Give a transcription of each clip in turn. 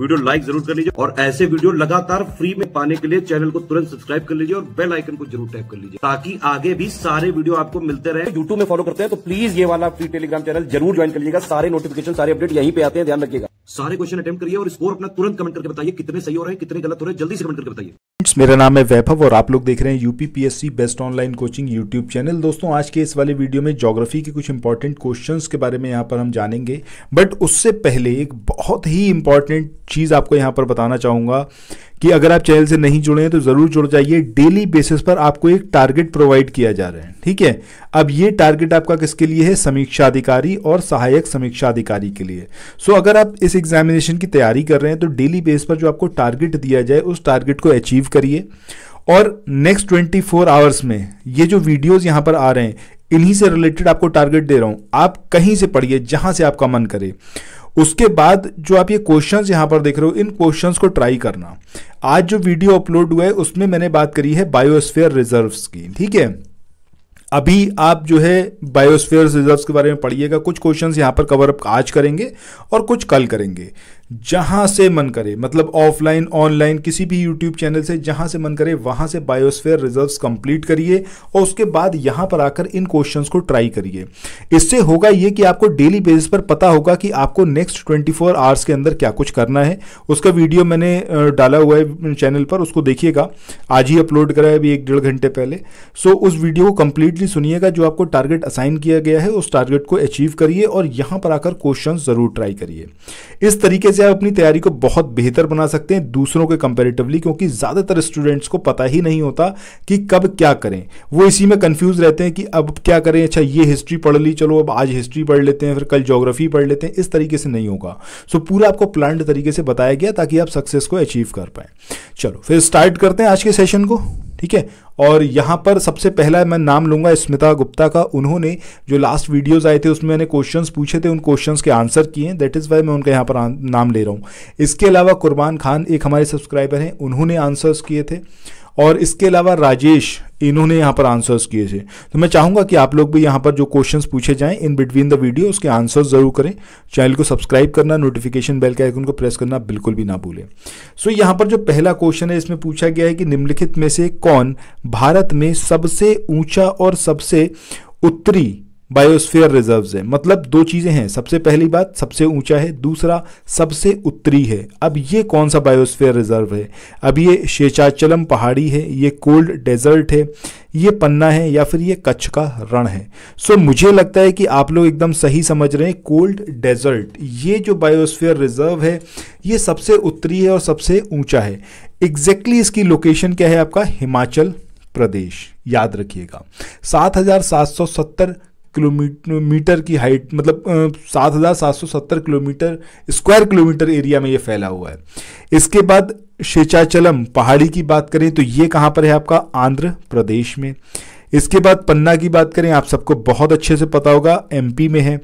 video like जरूर कर लीजिए और ऐसे वीडियो लगातार फ्री में पाने के लिए चैनल को तुरंत सब्सक्राइब कर लीजिए और बेल आइकन को जरूर टैप कर लीजिए ताकि आगे भी सारे वीडियो आपको मिलते रहे यूट्यूब में फॉलो करते हैं तो प्लीज ये वाला फ्री टेलीग्राम चैनल जरूर ज्वाइन कर लीजिएगा सारे नोटिफिकेशन सारे अपडेट यहीं पे आते हैं ध्यान रखिएगा सारे क्वेश्चन अटेम्प करिए और स्कोर अपना तुरंत कमेंट करके बताइए कितने सही हो रहे हैं कितने गलत हो रहे हैं जल्दी से कमेंट करके बताइए मेरा नाम है वैभव और आप लोग देख रहे हैं UPPSC best online coaching YouTube channel दोस्तों आज के इस वाले वीडियो में ज्योग्राफी के कुछ इंपॉर्टेंट क्वेश्चंस के बारे में यहाँ पर हम जानेंगे बट उससे पहले एक बहुत ही इंपॉर्टेंट चीज़ आपको यहाँ पर बताना चाहूँगा कि अगर आप चैनल से नहीं जुड़े हैं तो ज़रूर जुड़ जाइए डेली बेसिस पर आपको एक टारगेट प्रोवाइड किया जा रहा है ठीक है अब ये टारगेट आपका किसके लिए है समीक्षा अधिकारी और सहायक समीक्षा अधिकारी के लिए सो so, अगर आप इस एग्जामिनेशन की तैयारी कर रहे हैं तो डेली बेस पर जो आपको टारगेट दिया जाए उस टारगेट को अचीव करिए और नेक्स्ट ट्वेंटी आवर्स में ये जो वीडियोज यहाँ पर आ रहे हैं इन्हीं से रिलेटेड आपको टारगेट दे रहा हूँ आप कहीं से पढ़िए जहाँ से आपका मन करे उसके बाद जो आप ये क्वेश्चंस यहाँ पर देख रहे हो इन क्वेश्चंस को ट्राई करना आज जो वीडियो अपलोड हुआ है उसमें मैंने बात करी है बायोस्फेयर रिजर्व्स की ठीक है अभी आप जो है बायोस्फेयर रिजर्व्स के बारे में पढ़िएगा कुछ क्वेश्चंस यहाँ पर कवर अप आज करेंगे और कुछ कल करेंगे जहां से मन करे मतलब ऑफलाइन ऑनलाइन किसी भी यूट्यूब चैनल से जहां से मन करे वहां से बायोस्फेयर रिजर्व्स कंप्लीट करिए और उसके बाद यहां पर आकर इन क्वेश्चंस को ट्राई करिए इससे होगा ये कि आपको डेली बेसिस पर पता होगा कि आपको नेक्स्ट 24 फोर आवर्स के अंदर क्या कुछ करना है उसका वीडियो मैंने डाला हुआ है चैनल पर उसको देखिएगा आज ही अपलोड करा है अभी एक डेढ़ घंटे पहले सो so, उस वीडियो को कंप्लीटली सुनिएगा जो आपको टारगेट असाइन किया गया है उस टारगेट को अचीव करिए और यहां पर आकर क्वेश्चन ज़रूर ट्राई करिए इस तरीके से आप अपनी तैयारी को बहुत बेहतर बना सकते हैं दूसरों के कंपेरेटिवली क्योंकि ज़्यादातर स्टूडेंट्स को पता ही नहीं होता कि कब क्या करें वो इसी में कंफ्यूज रहते हैं कि अब क्या करें अच्छा ये हिस्ट्री पढ़ ली चलो अब आज हिस्ट्री पढ़ लेते हैं फिर कल जोग्राफी पढ़ लेते हैं इस तरीके से नहीं होगा सो पूरा आपको प्लान तरीके से बताया गया ताकि आप सक्सेस को अचीव कर पाए चलो फिर स्टार्ट करते हैं आज के सेशन को ठीक है और यहाँ पर सबसे पहला मैं नाम लूँगा स्मिता गुप्ता का उन्होंने जो लास्ट वीडियोस आए थे उसमें मैंने क्वेश्चंस पूछे थे उन क्वेश्चंस के आंसर किए हैं दैट इज़ वाई मैं उनका यहाँ पर नाम ले रहा हूँ इसके अलावा कुर्बान खान एक हमारे सब्सक्राइबर हैं उन्होंने आंसर्स किए थे और इसके अलावा राजेश इन्होंने यहाँ पर आंसर्स किए थे तो मैं चाहूँगा कि आप लोग भी यहाँ पर जो क्वेश्चंस पूछे जाएं इन बिटवीन द वीडियो उसके आंसर्स ज़रूर करें चैनल को सब्सक्राइब करना नोटिफिकेशन बेल के आइकन को प्रेस करना बिल्कुल भी ना भूलें सो so, यहाँ पर जो पहला क्वेश्चन है इसमें पूछा गया है कि निम्नलिखित में से कौन भारत में सबसे ऊँचा और सबसे उत्तरी बायोस्फीयर रिजर्व्स है मतलब दो चीज़ें हैं सबसे पहली बात सबसे ऊंचा है दूसरा सबसे उत्तरी है अब ये कौन सा बायोस्फीयर रिजर्व है अब ये शेचाचलम पहाड़ी है ये कोल्ड डेजर्ट है ये पन्ना है या फिर ये कच्छ का रण है सो मुझे लगता है कि आप लोग एकदम सही समझ रहे हैं कोल्ड डेजर्ट ये जो बायोस्फीयर रिजर्व है ये सबसे उत्तरी है और सबसे ऊंचा है एग्जैक्टली exactly इसकी लोकेशन क्या है आपका हिमाचल प्रदेश याद रखिएगा सात किलोमीटर की हाइट मतलब सात हज़ार सात सौ सत्तर किलोमीटर स्क्वायर किलोमीटर एरिया में ये फैला हुआ है इसके बाद शेचाचलम पहाड़ी की बात करें तो ये कहाँ पर है आपका आंध्र प्रदेश में इसके बाद पन्ना की बात करें आप सबको बहुत अच्छे से पता होगा एमपी में है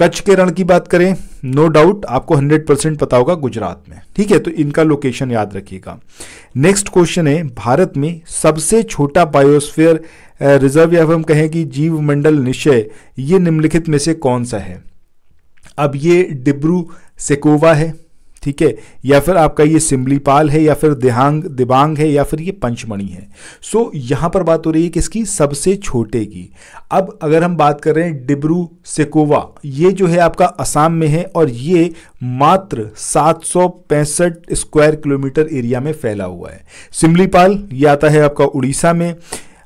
कच्छ के रण की बात करें नो no डाउट आपको 100 परसेंट पता होगा गुजरात में ठीक है तो इनका लोकेशन याद रखिएगा नेक्स्ट क्वेश्चन है भारत में सबसे छोटा बायोस्फीयर रिजर्व या हम कहें कि जीव मंडल निश्चय ये निम्नलिखित में से कौन सा है अब ये डिब्रू सेकोवा है ठीक है या फिर आपका ये सिमलीपाल है या फिर देहांग दिबांग है या फिर ये पंचमणि है सो यहां पर बात हो रही है किसकी सबसे छोटे की अब अगर हम बात कर रहे हैं डिब्रू सेकोवा ये जो है आपका असम में है और ये मात्र सात स्क्वायर किलोमीटर एरिया में फैला हुआ है सिमलीपाल ये आता है आपका उड़ीसा में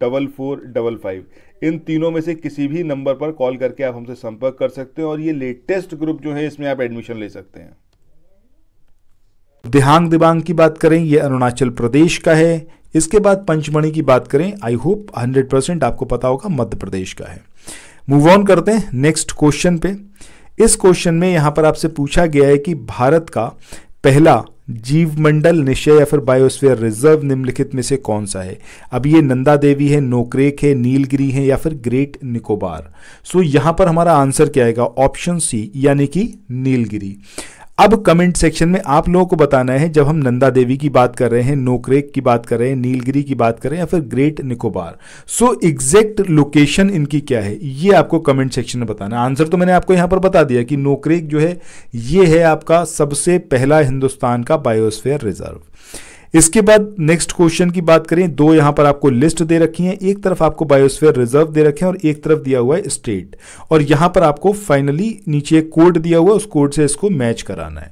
डबल फोर डबल फाइव इन तीनों में से किसी भी नंबर पर कॉल करके आप हमसे संपर्क कर सकते हैं और ये लेटेस्ट ग्रुप जो है इसमें आप एडमिशन ले सकते हैं दिहांग दिबांग की बात करें ये अरुणाचल प्रदेश का है इसके बाद पंचमणि की बात करें आई होप 100 परसेंट आपको पता होगा मध्य प्रदेश का है मूव ऑन करते हैं नेक्स्ट क्वेश्चन पे इस क्वेश्चन में यहां पर आपसे पूछा गया है कि भारत का पहला जीवमंडल निश्चय या फिर बायोस्फीयर रिजर्व निम्नलिखित में से कौन सा है अब ये नंदा देवी है नोकरेक है नीलगिरी है या फिर ग्रेट निकोबार सो so, पर हमारा आंसर क्या आएगा ऑप्शन सी यानी कि नीलगिरी अब कमेंट सेक्शन में आप लोगों को बताना है जब हम नंदा देवी की बात कर रहे हैं नोकरेक की बात कर रहे हैं नीलगिरी की बात कर रहे हैं या फिर great Nicobar so exact location इनकी क्या है ये आपको कमेंट सेक्शन में बताना आंसर तो मैंने आपको यहां पर बता दिया कि नोकरेक जो है ये है आपका सबसे पहला हिंदुस्तान का बायोस्फेयर रिजर्व इसके बाद नेक्स्ट क्वेश्चन की बात करें दो यहां पर आपको लिस्ट दे रखी है एक तरफ आपको बायोस्फेयर रिजर्व दे रखे हैं और एक तरफ दिया हुआ है स्टेट और यहां पर आपको फाइनली नीचे एक कोड दिया हुआ है उस कोड से इसको मैच कराना है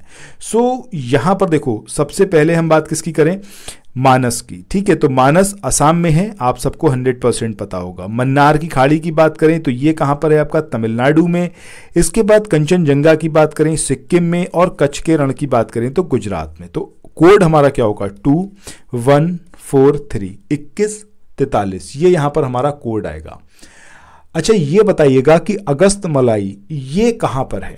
सो so, यहां पर देखो सबसे पहले हम बात किसकी करें मानस की ठीक है तो मानस असम में है आप सबको 100 परसेंट पता होगा मन्नार की खाड़ी की बात करें तो ये कहां पर है आपका तमिलनाडु में इसके बाद कंचनजंगा की बात करें सिक्किम में और कच्छ के रण की बात करें तो गुजरात में तो कोड हमारा क्या होगा टू वन फोर थ्री इक्कीस तैतालीस ये यहां पर हमारा कोड आएगा अच्छा ये बताइएगा कि अगस्त मलाई ये कहां पर है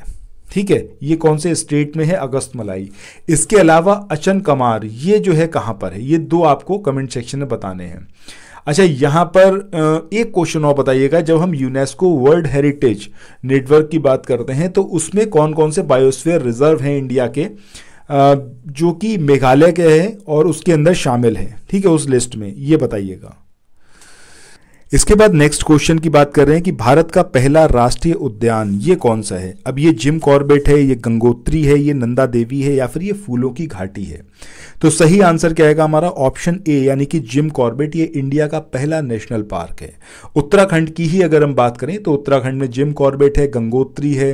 ठीक है ये कौन से स्टेट में है अगस्त मलाई इसके अलावा अचन कमार ये जो है कहां पर है ये दो आपको कमेंट सेक्शन में बताने हैं अच्छा यहां पर एक क्वेश्चन और बताइएगा जब हम यूनेस्को वर्ल्ड हेरिटेज नेटवर्क की बात करते हैं तो उसमें कौन कौन से बायोस्फीयर रिजर्व हैं इंडिया के जो कि मेघालय के हैं और उसके अंदर शामिल हैं ठीक है उस लिस्ट में ये बताइएगा इसके बाद नेक्स्ट क्वेश्चन की बात कर रहे हैं कि भारत का पहला राष्ट्रीय उद्यान ये कौन सा है अब ये जिम कॉर्बेट है ये गंगोत्री है ये नंदा देवी है या फिर ये फूलों की घाटी है तो सही आंसर क्या आएगा हमारा ऑप्शन ए यानी कि जिम कॉर्बेट ये इंडिया का पहला नेशनल पार्क है उत्तराखंड की ही अगर हम बात करें तो उत्तराखंड में जिम कॉर्बेट है गंगोत्री है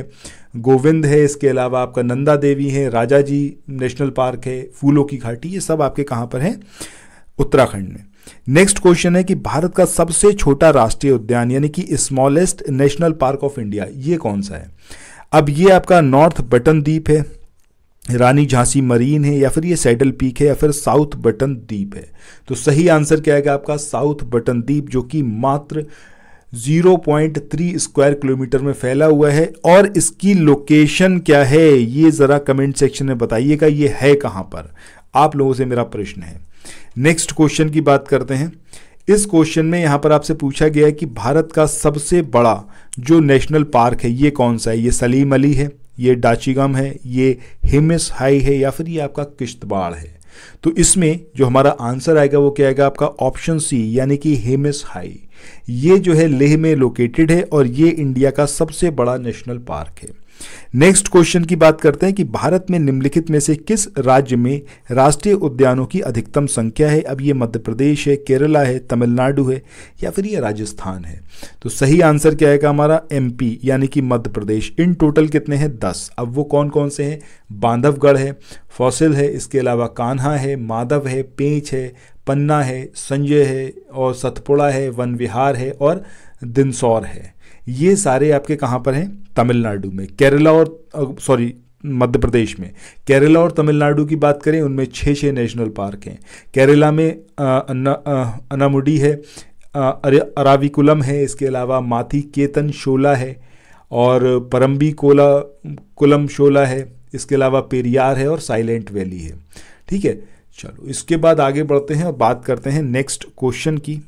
गोविंद है इसके अलावा आपका नंदा देवी है राजा जी नेशनल पार्क है फूलों की घाटी ये सब आपके कहाँ पर हैं उत्तराखंड में नेक्स्ट क्वेश्चन है कि भारत का सबसे छोटा राष्ट्रीय उद्यान यानी कि smallest national park of India ये कौन सा है अब ये आपका नॉर्थ बटन द्वीप है रानी झांसी मरीन है या फिर ये सैडल पीक है या फिर साउथ बटन द्वीप है तो सही आंसर क्या है आपका साउथ बटन द्वीप जो कि मात्र 0.3 स्क्वायर किलोमीटर में फैला हुआ है और इसकी लोकेशन क्या है ये ज़रा कमेंट सेक्शन में बताइएगा ये है कहां पर आप लोगों से मेरा प्रश्न है नेक्स्ट क्वेश्चन की बात करते हैं इस क्वेश्चन में यहाँ पर आपसे पूछा गया है कि भारत का सबसे बड़ा जो नेशनल पार्क है ये कौन सा है ये सलीम अली है ये डाचीगम है ये हिमिस हाई है या फिर ये आपका किश्तवाड़ है तो इसमें जो हमारा आंसर आएगा वो क्या आएगा आपका ऑप्शन सी यानी कि हेमिस हाई ये जो है लेह में लोकेटेड है और ये इंडिया का सबसे बड़ा नेशनल पार्क है नेक्स्ट क्वेश्चन की बात करते हैं कि भारत में निम्नलिखित में से किस राज्य में राष्ट्रीय उद्यानों की अधिकतम संख्या है अब ये मध्य प्रदेश है केरला है तमिलनाडु है या फिर ये राजस्थान है तो सही आंसर क्या है हमारा एम यानी कि मध्य प्रदेश इन टोटल कितने हैं दस अब वो कौन कौन से हैं बांधवगढ़ है फौसिल है इसके अलावा कान्हा है माधव है पेंच है पन्ना है संजय है और सतपुड़ा है वन विहार है और दिनसौर है ये सारे आपके कहाँ पर हैं तमिलनाडु में केरला और सॉरी मध्य प्रदेश में केरला और तमिलनाडु की बात करें उनमें छः छः नेशनल पार्क हैं केरला में अनामुडी है अराविकुलम है इसके अलावा माथी केतन शोला है और परम्बी कोला कुलम शोला है इसके अलावा पेरियार है और साइलेंट वैली है ठीक है चलो इसके बाद आगे बढ़ते हैं और बात करते हैं नेक्स्ट क्वेश्चन की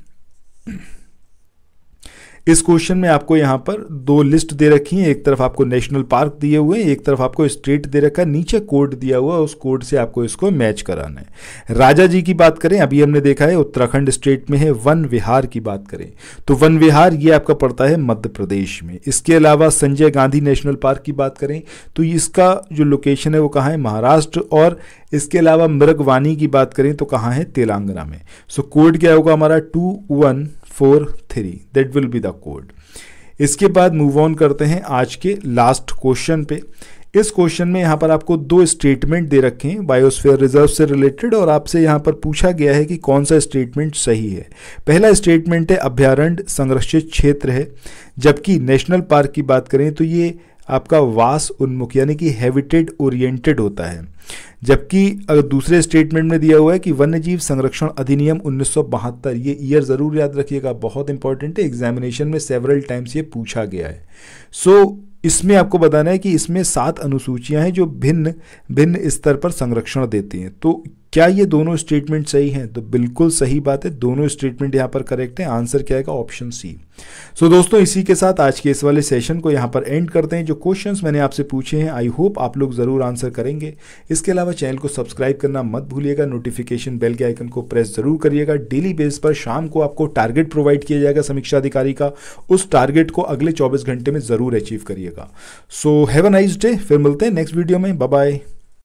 इस क्वेश्चन में आपको यहाँ पर दो लिस्ट दे रखी है एक तरफ आपको नेशनल पार्क दिए हुए हैं एक तरफ आपको स्टेट दे रखा है नीचे कोड दिया हुआ है उस कोड से आपको इसको मैच कराना है राजा जी की बात करें अभी हमने देखा है उत्तराखंड स्टेट में है वन विहार की बात करें तो वन विहार ये आपका पड़ता है मध्य प्रदेश में इसके अलावा संजय गांधी नेशनल पार्क की बात करें तो इसका जो लोकेशन है वो कहाँ है महाराष्ट्र और इसके अलावा मृगवाणी की बात करें तो कहाँ है तेलंगाना में सो so, कोड क्या होगा हमारा two one four three that will be the code इसके बाद मूव ऑन करते हैं आज के लास्ट क्वेश्चन पे इस क्वेश्चन में यहाँ पर आपको दो स्टेटमेंट दे रखे हैं बायोस्फीयर रिजर्व से रिलेटेड और आपसे यहाँ पर पूछा गया है कि कौन सा स्टेटमेंट सही है पहला स्टेटमेंट है अभ्यारण्य संरक्षित क्षेत्र है जबकि नेशनल पार्क की बात करें तो ये आपका वास उन्मुख यानी कि हैबिटेट ओरिएंटेड होता है जबकि अगर दूसरे स्टेटमेंट में दिया हुआ है कि वन्यजीव संरक्षण अधिनियम उन्नीस ये ईयर ज़रूर याद रखिएगा बहुत इंपॉर्टेंट है एग्जामिनेशन में सेवरल टाइम्स ये पूछा गया है सो so, इसमें आपको बताना है कि इसमें सात अनुसूचियां हैं जो भिन्न भिन्न स्तर पर संरक्षण देती हैं तो क्या ये दोनों स्टेटमेंट सही हैं तो बिल्कुल सही बात है दोनों स्टेटमेंट यहाँ पर करेक्ट है आंसर क्या आएगा ऑप्शन सी सो दोस्तों इसी के साथ आज के इस वाले सेशन को यहाँ पर एंड करते हैं जो क्वेश्चंस मैंने आपसे पूछे हैं आई होप आप लोग ज़रूर आंसर करेंगे इसके अलावा चैनल को सब्सक्राइब करना मत भूलिएगा नोटिफिकेशन बेल के आइकन को प्रेस जरूर करिएगा डेली बेस पर शाम को आपको टारगेट प्रोवाइड किया जाएगा समीक्षा अधिकारी का उस टारगेट को अगले चौबीस घंटे में ज़रूर अचीव करिएगा so have a nice day फिर मिलते हैं नेक्स्ट वीडियो में बाय